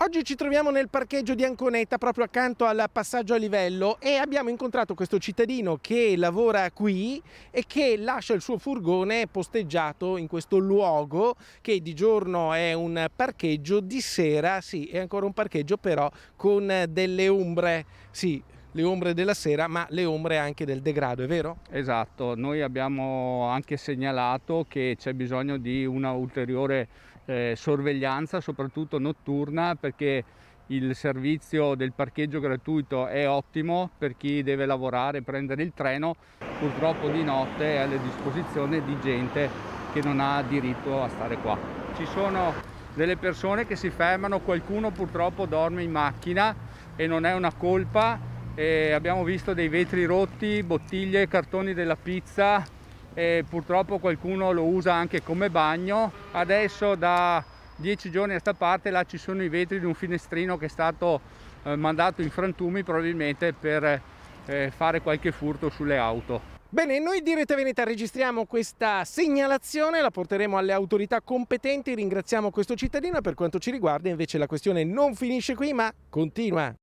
Oggi ci troviamo nel parcheggio di Anconetta, proprio accanto al passaggio a livello e abbiamo incontrato questo cittadino che lavora qui e che lascia il suo furgone posteggiato in questo luogo che di giorno è un parcheggio, di sera sì, è ancora un parcheggio però con delle ombre, sì, le ombre della sera, ma le ombre anche del degrado, è vero? Esatto, noi abbiamo anche segnalato che c'è bisogno di una ulteriore eh, sorveglianza, soprattutto notturna, perché il servizio del parcheggio gratuito è ottimo per chi deve lavorare e prendere il treno, purtroppo di notte è alla disposizione di gente che non ha diritto a stare qua. Ci sono delle persone che si fermano, qualcuno purtroppo dorme in macchina e non è una colpa, eh, abbiamo visto dei vetri rotti, bottiglie, cartoni della pizza, eh, purtroppo qualcuno lo usa anche come bagno. Adesso da dieci giorni a sta parte là ci sono i vetri di un finestrino che è stato eh, mandato in frantumi probabilmente per eh, fare qualche furto sulle auto. Bene, noi di Rete Veneta registriamo questa segnalazione, la porteremo alle autorità competenti, ringraziamo questo cittadino e per quanto ci riguarda invece la questione non finisce qui ma continua.